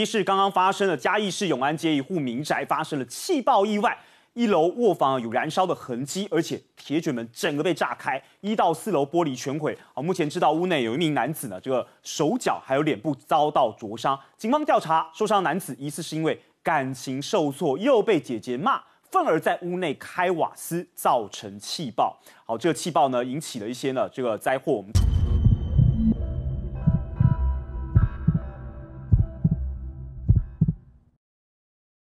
一是刚刚发生的嘉义市永安街一户民宅发生了气爆意外，一楼卧房有燃烧的痕迹，而且铁卷门整个被炸开，一到四楼玻璃全毁。啊，目前知道屋内有一名男子呢，这个手脚还有脸部遭到灼伤。警方调查，受伤男子疑似是因为感情受挫，又被姐姐骂，愤而在屋内开瓦斯造成气爆。好，这个气爆呢，引起了一些呢这个灾祸。我们。